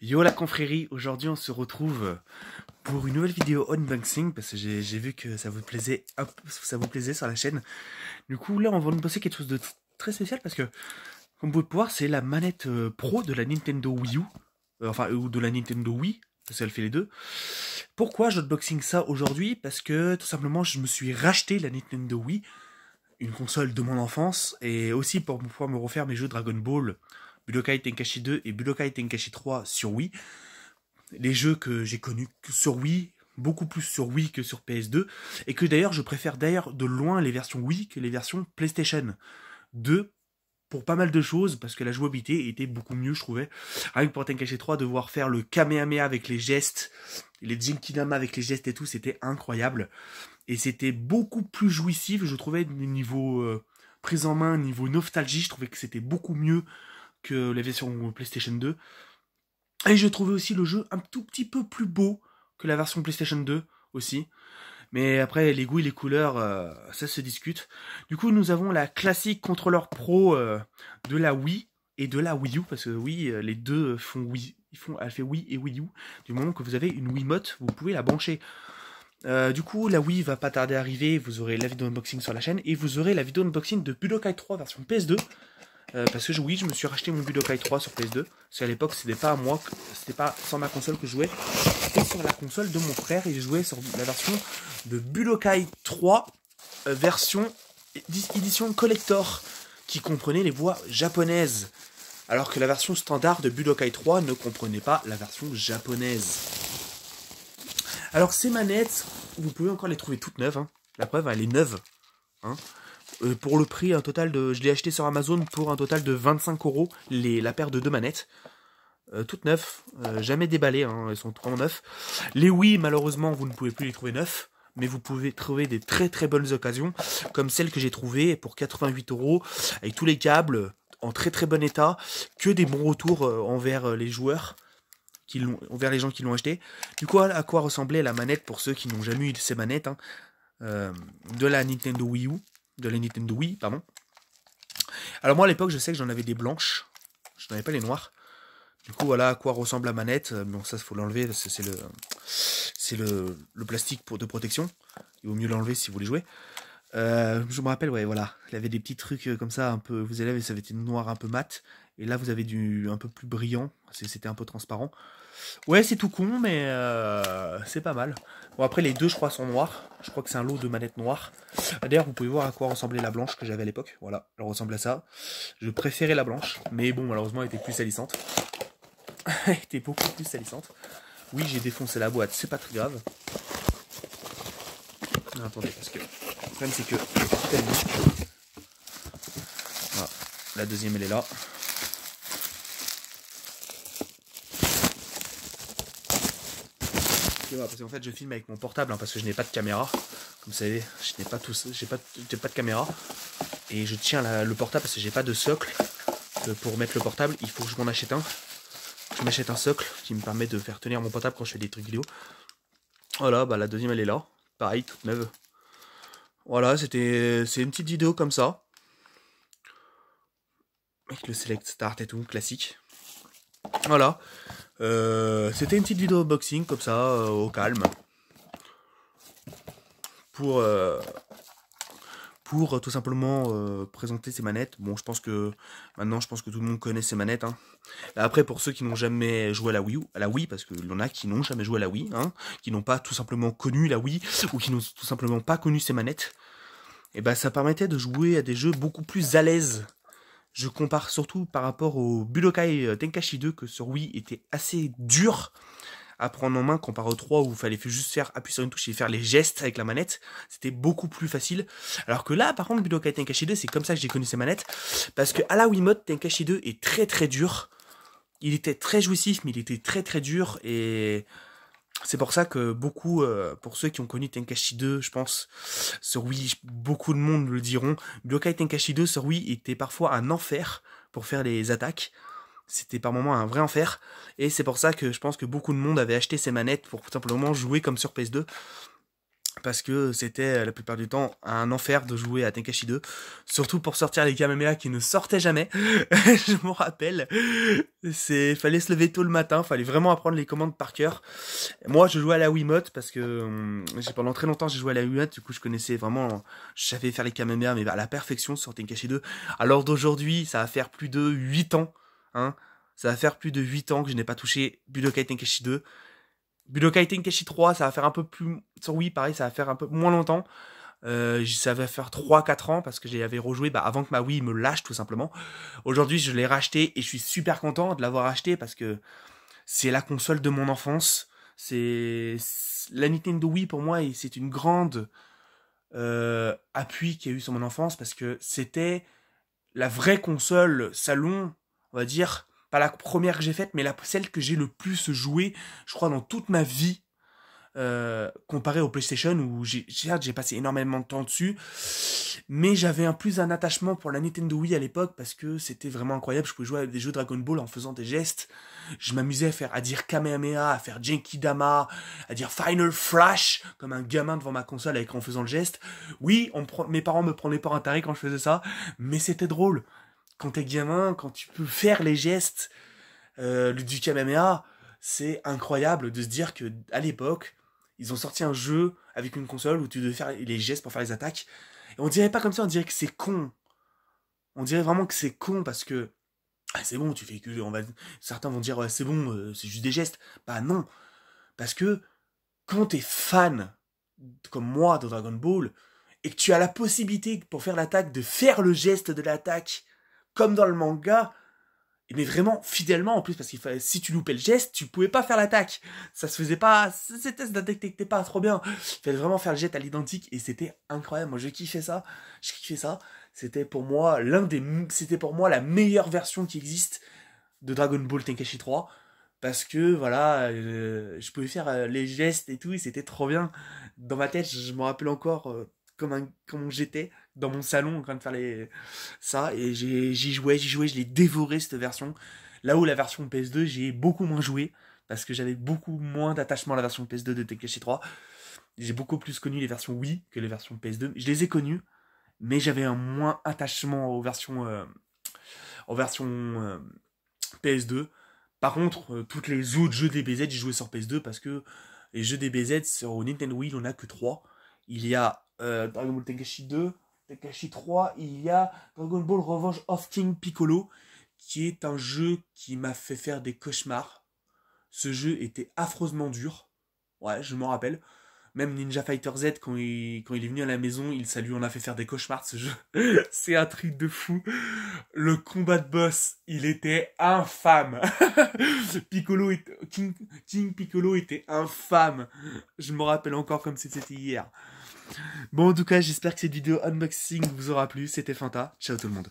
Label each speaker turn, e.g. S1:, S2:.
S1: Yo la confrérie, aujourd'hui on se retrouve pour une nouvelle vidéo unboxing parce que j'ai vu que ça vous plaisait ça vous plaisait sur la chaîne. Du coup là on va nous passer quelque chose de très spécial parce que comme vous pouvez le voir c'est la manette euh, pro de la Nintendo Wii U, euh, enfin euh, ou de la Nintendo Wii, parce qu'elle fait les deux. Pourquoi j'unboxing ça aujourd'hui Parce que tout simplement je me suis racheté la Nintendo Wii, une console de mon enfance, et aussi pour pouvoir me refaire mes jeux Dragon Ball. Budokai Tenkashi 2 et Budokai Tenkaichi 3 sur Wii. Les jeux que j'ai connus sur Wii, beaucoup plus sur Wii que sur PS2, et que d'ailleurs je préfère d'ailleurs de loin les versions Wii que les versions PlayStation 2 pour pas mal de choses, parce que la jouabilité était beaucoup mieux, je trouvais. Rien que pour Tenkaichi 3, devoir faire le Kamehameha avec les gestes, les Jinkinama avec les gestes et tout, c'était incroyable. Et c'était beaucoup plus jouissif, je trouvais, niveau euh, prise en main, niveau nostalgie, je trouvais que c'était beaucoup mieux que la version PlayStation 2. Et je trouvais aussi le jeu un tout petit peu plus beau que la version PlayStation 2 aussi. Mais après, les goûts et les couleurs, euh, ça se discute. Du coup, nous avons la classique contrôleur pro euh, de la Wii et de la Wii U, parce que oui, euh, les deux font Wii, ils font, elle fait Wii et Wii U. Du moment que vous avez une Wiimote, vous pouvez la brancher. du coup, la Wii va pas tarder à arriver, vous aurez la vidéo unboxing sur la chaîne, et vous aurez la vidéo unboxing de Budokai 3 version PS2, euh, parce que oui, je me suis racheté mon Budokai 3 sur PS2. Parce qu'à l'époque, c'était pas moi, c'était pas sans ma console que je jouais. C'était sur la console de mon frère et je jouais sur la version de Budokai 3, euh, version édition collector, qui comprenait les voix japonaises. Alors que la version standard de Budokai 3 ne comprenait pas la version japonaise. Alors ces manettes, vous pouvez encore les trouver toutes neuves. Hein. La preuve, elle est neuve. Hein. Euh, pour le prix un total de. Je l'ai acheté sur Amazon pour un total de 25 euros les, la paire de deux manettes. Euh, toutes neuves, euh, jamais déballées, hein, elles sont vraiment neuves Les Wii, malheureusement, vous ne pouvez plus les trouver neufs, mais vous pouvez trouver des très très bonnes occasions, comme celle que j'ai trouvée pour 88 euros, avec tous les câbles en très très bon état, que des bons retours envers les joueurs. Qui envers les gens qui l'ont acheté. Du coup, à quoi ressemblait la manette pour ceux qui n'ont jamais eu de ces manettes hein, de la Nintendo Wii U de la Nintendo Wii, pardon. Alors moi à l'époque, je sais que j'en avais des blanches, je n'avais pas les noires. Du coup, voilà à quoi ressemble la manette. Euh, bon, ça, faut l'enlever, c'est le, c'est le, plastique pour, de protection. Il vaut mieux l'enlever si vous voulez jouer. Euh, je me rappelle, ouais, voilà. Il avait des petits trucs euh, comme ça, un peu. Vous avez, ça avait été noir un peu mat. Et là, vous avez du un peu plus brillant. C'était un peu transparent. Ouais, c'est tout con, mais euh, c'est pas mal. Bon, après, les deux, je crois, sont noirs. Je crois que c'est un lot de manettes noires. D'ailleurs, vous pouvez voir à quoi ressemblait la blanche que j'avais à l'époque. Voilà, elle ressemble à ça. Je préférais la blanche, mais bon, malheureusement, elle était plus salissante. elle était beaucoup plus salissante. Oui, j'ai défoncé la boîte, c'est pas très grave. Mais attendez, parce que le problème, c'est que... Voilà, la deuxième, elle est là. en fait, je filme avec mon portable, hein, parce que je n'ai pas de caméra. Comme vous savez, je n'ai pas, tout, pas, pas de caméra. Et je tiens le portable parce que j'ai pas de socle. Euh, pour mettre le portable, il faut que je m'en achète un. Je m'achète un socle qui me permet de faire tenir mon portable quand je fais des trucs vidéo. Voilà, bah la deuxième elle est là. Pareil, toute neuve. Voilà, c'était c'est une petite vidéo comme ça. Avec le select start et tout, classique. Voilà. Euh, c'était une petite vidéo boxing comme ça, euh, au calme. Pour, euh, pour tout simplement présenter ces manettes. Bon, je pense que maintenant, je pense que tout le monde connaît ces manettes. Hein. Après, pour ceux qui n'ont jamais joué à la Wii, ou à la Wii, parce qu'il y en a qui n'ont jamais joué à la Wii, hein, qui n'ont pas tout simplement connu la Wii ou qui n'ont tout simplement pas connu ces manettes, et eh ben ça permettait de jouer à des jeux beaucoup plus à l'aise je compare surtout par rapport au Budokai euh, Tenkashi 2 que sur Wii était assez dur à prendre en main comparé au 3 où il fallait juste faire appuyer sur une touche et faire les gestes avec la manette. C'était beaucoup plus facile. Alors que là, par contre, Budokai Tenkashi 2, c'est comme ça que j'ai connu ces manettes. Parce que à la Mode, Tenkashi 2 est très très dur. Il était très jouissif, mais il était très très dur et c'est pour ça que beaucoup, euh, pour ceux qui ont connu Tenkashi 2, je pense, sur Wii, beaucoup de monde le diront, Blokai Tenkashi 2 sur Wii était parfois un enfer pour faire les attaques. C'était par moments un vrai enfer. Et c'est pour ça que je pense que beaucoup de monde avait acheté ces manettes pour tout simplement jouer comme sur PS2 parce que c'était euh, la plupart du temps un enfer de jouer à Tenkashi 2, surtout pour sortir les Kamehameha qui ne sortaient jamais. je m'en rappelle, c'est fallait se lever tôt le matin, fallait vraiment apprendre les commandes par cœur. Moi, je jouais à la Wiimote parce que hum, j'ai pendant très longtemps j'ai joué à la Wiimote, du coup je connaissais vraiment, je savais faire les Kamehameha mais à la perfection sur Tenkaichi 2. Alors d'aujourd'hui, ça va faire plus de 8 ans, hein, ça va faire plus de 8 ans que je n'ai pas touché Budokai Tenkaichi 2. Budokai Tenkaichi 3, ça va faire un peu plus. Sur Wii, pareil, ça va faire un peu moins longtemps. Euh, ça va faire 3-4 ans parce que j'y avais rejoué bah, avant que ma Wii me lâche tout simplement. Aujourd'hui, je l'ai racheté et je suis super content de l'avoir acheté parce que c'est la console de mon enfance. C'est la Nintendo Wii pour moi et c'est une grande euh, appui qu'il y a eu sur mon enfance parce que c'était la vraie console salon, on va dire, pas la première que j'ai faite, mais la, celle que j'ai le plus jouée, je crois, dans toute ma vie, euh, comparée comparé au PlayStation où j'ai passé énormément de temps dessus mais j'avais en plus un attachement pour la Nintendo Wii à l'époque parce que c'était vraiment incroyable je pouvais jouer à des jeux Dragon Ball en faisant des gestes je m'amusais à faire à dire Kamehameha à faire Genki Dama à dire Final Flash comme un gamin devant ma console avec en faisant le geste oui on mes parents me prenaient pas un taré quand je faisais ça mais c'était drôle quand t'es gamin, quand tu peux faire les gestes euh, du Kamehameha, c'est incroyable de se dire que à l'époque, ils ont sorti un jeu avec une console où tu devais faire les gestes pour faire les attaques. Et on dirait pas comme ça, on dirait que c'est con. On dirait vraiment que c'est con parce que ah, c'est bon, tu fais que certains vont dire c'est bon, euh, c'est juste des gestes. Bah non, parce que quand t'es fan comme moi de Dragon Ball et que tu as la possibilité pour faire l'attaque de faire le geste de l'attaque comme dans le manga, mais vraiment fidèlement en plus parce que si tu loupais le geste tu pouvais pas faire l'attaque ça se faisait pas c'était ça détectait pas trop bien il fallait vraiment faire le jet à l'identique et c'était incroyable moi je kiffais ça je kiffais ça c'était pour moi l'un des c'était pour moi la meilleure version qui existe de Dragon Ball Tenkaichi 3 parce que voilà euh, je pouvais faire euh, les gestes et tout et c'était trop bien dans ma tête je me rappelle encore euh, comme, j'étais dans mon salon en train de faire les, ça. Et j'y jouais, j'y jouais, je l'ai dévoré cette version. Là où la version PS2, j'ai beaucoup moins joué parce que j'avais beaucoup moins d'attachement à la version PS2 de Tenkaichi 3. J'ai beaucoup plus connu les versions Wii que les versions PS2. Je les ai connues, mais j'avais un moins attachement aux versions, euh, aux euh, PS2. Par contre, euh, toutes les autres jeux DBZ, j'ai joué sur PS2 parce que les jeux DBZ sur Nintendo Wii, il n'y en a que 3. Il y a euh, Dragon Ball Tenkaichi 2, Tenkaichi 3, il y a Dragon Ball Revenge of King Piccolo, qui est un jeu qui m'a fait faire des cauchemars. Ce jeu était affreusement dur. Ouais, je m'en rappelle. Même Ninja Fighter Z, quand il, est venu à la maison, il, ça on a fait faire des cauchemars, ce jeu. C'est un truc de fou. Le combat de boss, il était infâme. Piccolo, King, Piccolo était infâme. Je me rappelle encore comme si c'était hier. Bon, en tout cas, j'espère que cette vidéo unboxing vous aura plu. C'était Fanta. Ciao tout le monde.